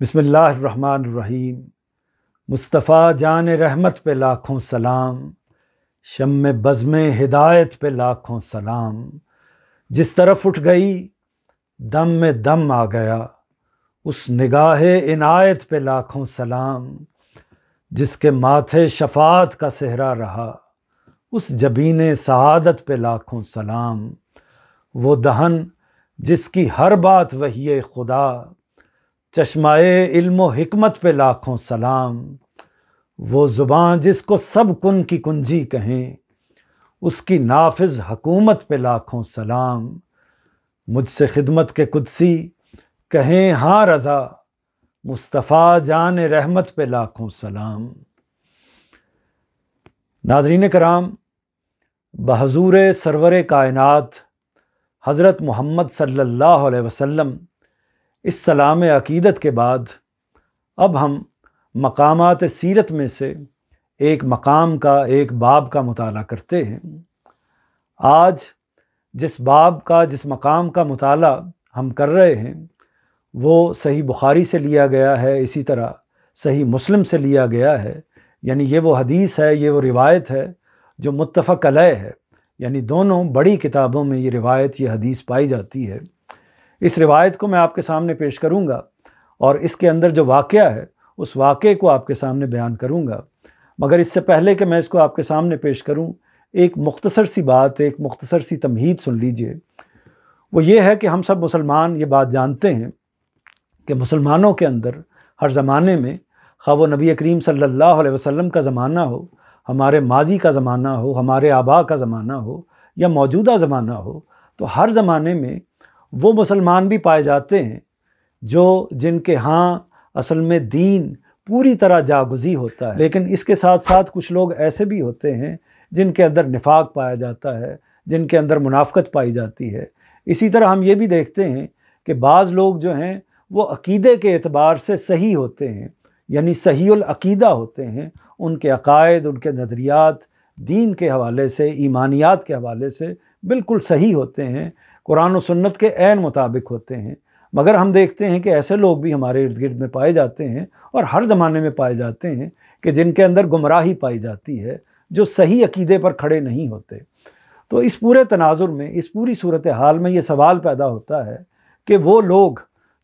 बिसमीम मुस्तफ़ा जान रहमत पे लाखों सलाम शम बज़म हिदायत पे लाखों सलाम जिस तरफ उठ गई दम में दम आ गया उस निगाह इनायत पे लाखों सलाम जिसके माथे शफात का सेहरा रहा उस जबीन सहादत पे लाखों सलाम वो दहन जिसकी हर बात वही खुदा चश्माए इल्म हिकमत पे लाखों सलाम वो ज़ुबान जिसको सब कुन की कुंजी कहें उसकी नाफिज हकूमत पे लाखों सलाम मुझसे खिदमत के कुदसी कहें हाँ रज़ा मुस्तफ़ा जान रहमत पे लाखों सलाम नाजरीन कराम बहजूर सरवर कायनत हज़रत मोहम्मद सल्लल्लाहु अलैहि वसल्लम इस सलाम अकीदत के बाद अब हम मकामात सीरत में से एक मकाम का एक बाब का मताल करते हैं आज जिस बाब का जिस मकाम का मताल हम कर रहे हैं वो सही बुखारी से लिया गया है इसी तरह सही मुस्लिम से लिया गया है यानी ये वो हदीस है ये वो रिवायत है जो मुतफ़ अलय है यानी दोनों बड़ी किताबों में ये रिवायत ये हदीस पाई जाती है इस रिवायत को मैं आपके सामने पेश करूँगा और इसके अंदर जो वाक़ है उस वाक़े को आपके सामने बयान करूँगा मगर इससे पहले कि मैं इसको आपके सामने पेश करूँ एक मुख्तसर सी बात एक मुख्तसर सी तमहीद सुन लीजिए वो ये है कि हम सब मुसलमान ये बात जानते हैं कि मुसलमानों के अंदर हर ज़माने में खा वो नबी करीम सल्लल्लाहु अलैहि वसल्लम का ज़माना हो हमारे माजी का ज़माना हो हमारे आबा का ज़माना हो या मौजूदा ज़माना हो तो हर ज़माने में वो मुसलमान भी पाए जाते हैं जो जिनके हाँ असल में दीन पूरी तरह जागुजी होता है लेकिन इसके साथ साथ कुछ लोग ऐसे भी होते हैं जिनके अंदर निफाक पाया जाता है जिनके अंदर मुनाफ़त पाई जाती है इसी तरह हम ये भी देखते हैं कि बाज़ लोग जो हैं वो अकीदे के अतबार से सही होते हैं यानी सही अकीदा होते हैं उनके अकायद उनके नज़रियात दीन के हवाले से ईमानियात के हवाले से बिल्कुल सही होते हैं कुरान और सुन्नत के एन मुताबिक होते हैं मगर हम देखते हैं कि ऐसे लोग भी हमारे इर्द गिर्द में पाए जाते हैं और हर ज़माने में पाए जाते हैं कि जिनके अंदर गुमराही पाई जाती है जो सही अकीदे पर खड़े नहीं होते तो इस पूरे तनाजुर में इस पूरी सूरत हाल में ये सवाल पैदा होता है कि वो लोग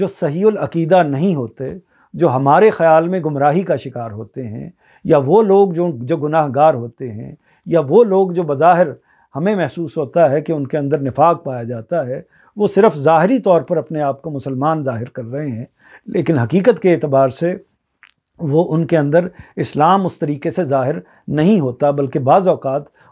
जो सही अकीदा नहीं होते जो हमारे ख़्याल में गुमराही का शिकार होते हैं या वो लोग जो जो गुनाहगार होते हैं या वो लोग जो बज़ाहिर हमें महसूस होता है कि उनके अंदर निफाक पाया जाता है वो सिर्फ ज़ाहरी तौर पर अपने आप को मुसलमान ज़ाहिर कर रहे हैं लेकिन हकीकत के अतबार से वो उनके अंदर इस्लाम उस तरीके से ज़ाहिर नहीं होता बल्कि बाज़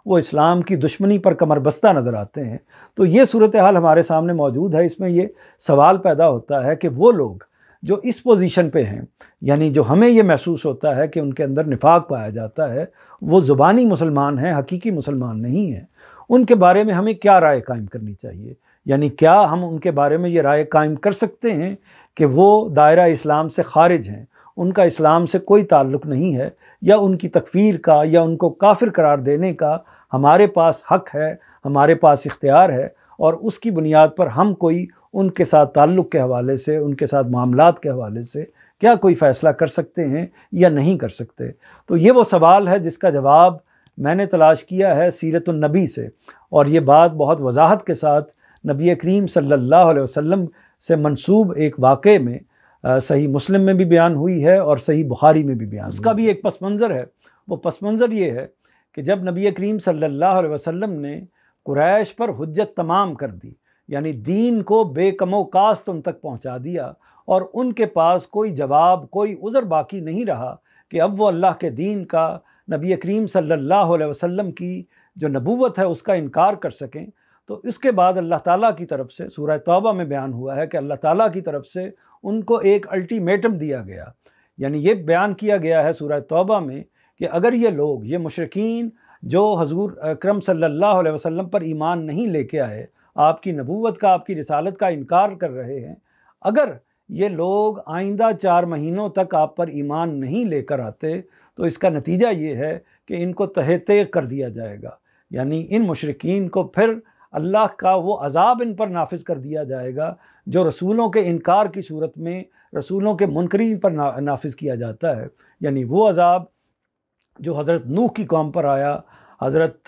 वो इस्लाम की दुश्मनी पर कमर बस्ता नज़र आते हैं तो ये सूरत हाल हमारे सामने मौजूद है इसमें ये सवाल पैदा होता है कि वो लोग जो इस पोजीशन पे हैं यानी जो हमें ये महसूस होता है कि उनके अंदर निफाक पाया जाता है वो ज़ुबानी मुसलमान हैं हकीकी मुसलमान नहीं हैं उनके बारे में हमें क्या राय कायम करनी चाहिए यानी क्या हम उनके बारे में ये राय कायम कर सकते हैं कि वो दायरा इस्लाम से खारिज हैं उनका इस्लाम से कोई ताल्लुक़ नहीं है या उनकी तकफ़ीर का या उनको काफिर करार देने का हमारे पास हक है हमारे पास इख्तियार है और उसकी बुनियाद पर हम कोई उनके साथ ताल्लुक़ के हवाले से उनके साथ मामला के हवाले से क्या कोई फ़ैसला कर सकते हैं या नहीं कर सकते तो ये वो सवाल है जिसका जवाब मैंने तलाश किया है सीरत नबी से और ये बात बहुत वजाहत के साथ नबी करीम सल्लल्लाहु अलैहि वसल्लम से मंसूब एक वाक़े में आ, सही मुस्लिम में भी बयान हुई है और सही बुखारी में भी बयान उसका भी एक पस मंज़र है वो पस मंज़र ये है कि जब नबी करीम सल्लल्लाहु अलैहि वसल्लम ने कुरैश पर हजत तमाम कर दी यानी दीन को कास्त उन तक पहुँचा दिया और उनके पास कोई जवाब कोई उज़र बाकी नहीं रहा कि अब वो अल्लाह के दीन का नबी करीम सल्लल्लाहु अलैहि वसल्लम की जो नबूवत है उसका इनकार कर सकें तो इसके बाद अल्लाह ताला की तरफ से सूरह तौबा में बयान हुआ है कि अल्लाह ताला की तरफ से उनको एक अल्टीमेटम दिया गया यानी ये बयान किया गया है सूरह तौबा में कि अगर ये लोग ये मशरकिन जो हजूर अक्रम सल्लल्लाहु अलैहि वसल्लम पर ईमान नहीं लेके आए आपकी नबूवत का आपकी रिसालत का इनकार कर रहे हैं अगर ये लोग आइंदा चार महीनों तक आप पर ईमान नहीं लेकर आते तो इसका नतीजा ये है कि इनको तहे तेग कर दिया जाएगा यानी इन मशरकिन को फिर अल्लाह का वो अजाब इन पर नाफिज कर दिया जाएगा जो रसूलों के इनकार की सूरत में रसूलों के मुनकरी पर ना, नाफिज किया जाता है यानी वो अजाब जो हज़रत नूह की कौम पर आया हज़रत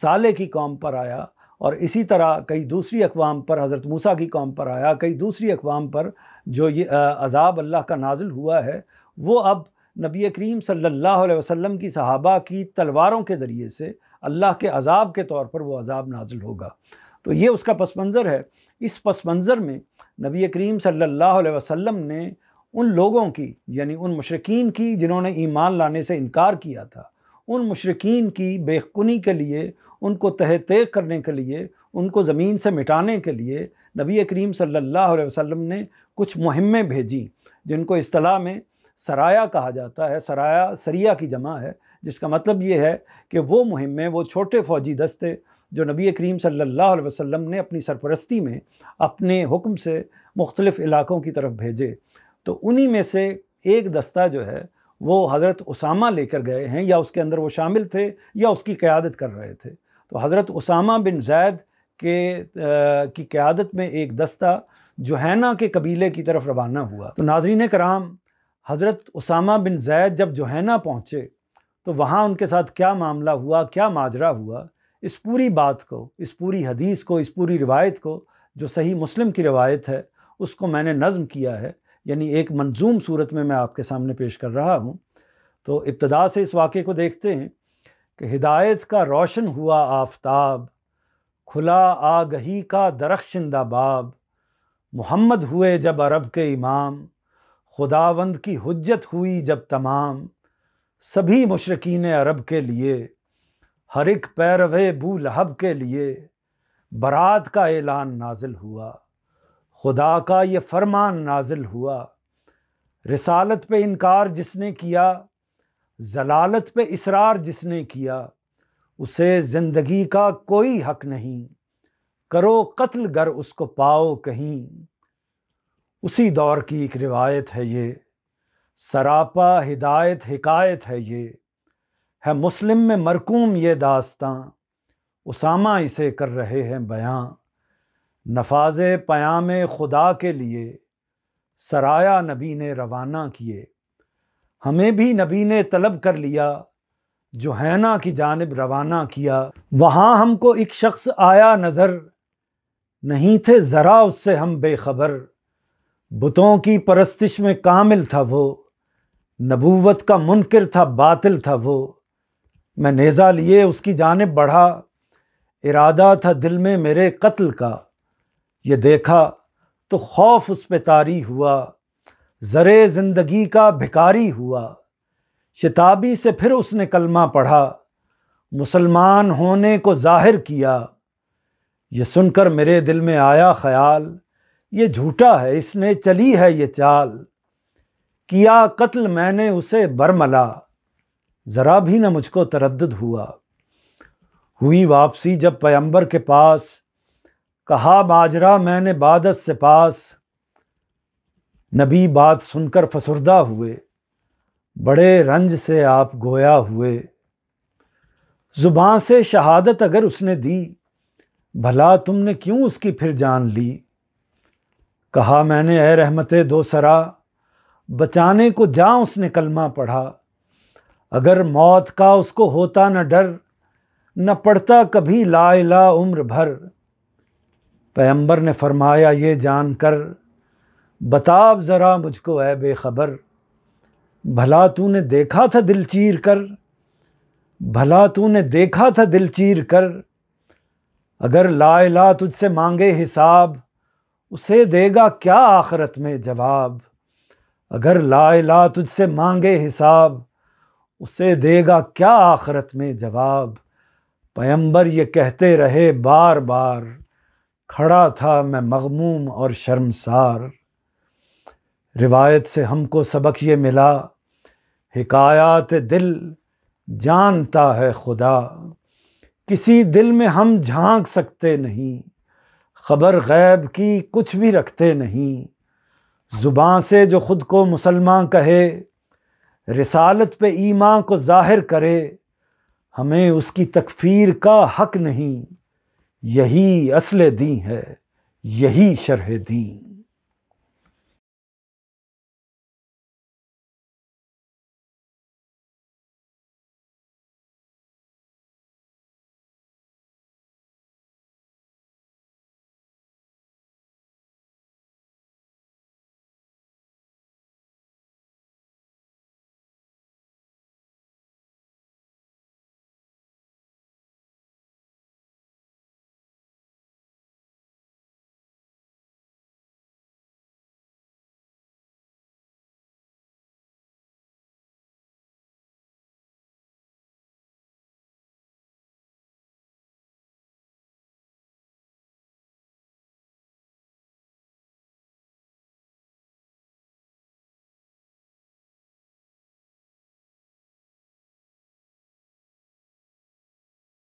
साले की कौम पर आया और इसी तरह कई दूसरी अकवाम पर हज़रत मूसा की कौम पर आया कई दूसरी अकवाम पर जो ये अज़ाब अल्लाह का नाजिल हुआ है वो अब नबी करीम सल्लल्लाहु अलैहि वसल्लम की सहाबा की तलवारों के ज़रिए से अल्लाह के अज़ाब के तौर पर वो अज़ाब नाजिल होगा तो ये उसका पस मंज़र है इस पस मंज़र में नबी करीम सल्लल्लाहु अलैहि वसल्लम ने उन लोगों की यानी उन मशरकिन की जिन्होंने ईमान लाने से इनकार किया था उन मशरकिन की बेखुनी के लिए उनको तह तय करने के लिए उनको ज़मीन से मिटाने के लिए नबी करीम सल्लल्लाहु अलैहि वसल्लम ने कुछ मुहिमें भेजी जिनको अतलाह में सराया कहा जाता है सराया सरिया की जमा है जिसका मतलब ये है कि वो मुहिमें वो छोटे फौजी दस्ते जो नबी करीम सल्लल्लाहु अलैहि वसल्लम ने अपनी सरपरस्ती में अपने हुक्म से मुख्तलिफ़ इलाक़ों की तरफ भेजे तो उन्हीं में से एक दस्ता जो है वो हज़रत उसामा लेकर गए हैं या उसके अंदर वो शामिल थे या उसकी क़्यादत कर रहे थे तो हज़रत उसामा बिन जैद के आ, की क़्यादत में एक दस्ता जोहैना के कबीले की तरफ रवाना हुआ तो नाजरीन कराम हज़रत उसामा बिन जैद जब जोहैना पहुँचे तो वहाँ उनके साथ क्या मामला हुआ क्या माजरा हुआ इस पूरी बात को इस पूरी हदीस को इस पूरी रिवायत को जो सही मुस्लिम की रिवायत है उसको मैंने नज़म किया है यानी एक मंजूम सूरत में मैं आपके सामने पेश कर रहा हूँ तो इब्तदा से इस वाक़े को देखते हैं कि हिदायत का रोशन हुआ आफताब खुला आगही का दरख्शिंदा बाब मोहम्मद हुए जब अरब के इमाम खुदावंद की हजत हुई जब तमाम सभी मशरकिन अरब के लिए हर एक पैरवे बू लहब के लिए बारात का ऐलान नाजिल हुआ खुदा का ये फरमान नाजिल हुआ रिसालत पे इनकार जिसने किया जलालत पे इसरार जिसने किया उसे ज़िंदगी का कोई हक नहीं करो कत्ल गर उसको पाओ कहीं उसी दौर की एक रिवायत है ये सरापा हिदायत हिकायत है ये है मुस्लिम में मरकूम ये दास्तां उसामा इसे कर रहे हैं बयां नफाज पयाम खुदा के लिए सराया नबी ने रवाना किए हमें भी नबी ने तलब कर लिया जो हैना की जानब रवाना किया वहाँ हमको एक शख्स आया नज़र नहीं थे ज़रा उससे हम बेखबर बुतों की परस्तिश में कामिल था वो नबूवत का मुनकर था बातिल था वो मैं नेज़ा लिए उसकी जानब बढ़ा इरादा था दिल में मेरे कत्ल का ये देखा तो खौफ उस पर तारी हुआ ज़र ज़िंदगी का भिकारी हुआ शिताबी से फिर उसने कलमा पढ़ा मुसलमान होने को जाहिर किया ये सुनकर मेरे दिल में आया ख्याल ये झूठा है इसने चली है ये चाल किया कत्ल मैंने उसे बरमला ज़रा भी न मुझको तरद हुआ हुई वापसी जब पैंबर के पास कहा माजरा मैंने बादत से पास नबी बात सुनकर फसुरदा हुए बड़े रंज से आप गोया हुए ज़ुबान से शहादत अगर उसने दी भला तुमने क्यों उसकी फिर जान ली कहा मैंने ए रहमत दो सरा बचाने को जा उसने कलमा पढ़ा अगर मौत का उसको होता न डर न पढ़ता कभी ला ला उम्र भर पैम्बर ने फरमाया ये जानकर बताब ज़रा मुझको है बेखबर भला तूने देखा था दिल चीर कर भला तूने देखा था दिल चीर कर अगर ला तुझसे मांगे हिसाब उसे देगा क्या आखरत में जवाब अगर ला तुझसे मांगे हिसाब उसे देगा क्या आखरत में जवाब पैम्बर ये कहते रहे बार बार खड़ा था मैं मगमूम और शर्मसार रिवायत से हमको सबक ये मिला हकायात दिल जानता है खुदा किसी दिल में हम झांक सकते नहीं ख़बर गैब की कुछ भी रखते नहीं ज़ुबान से जो ख़ुद को मुसलमान कहे रिसालत पे ईमान को ज़ाहिर करे हमें उसकी तकफ़ीर का हक नहीं यही असल दी है यही शरह दी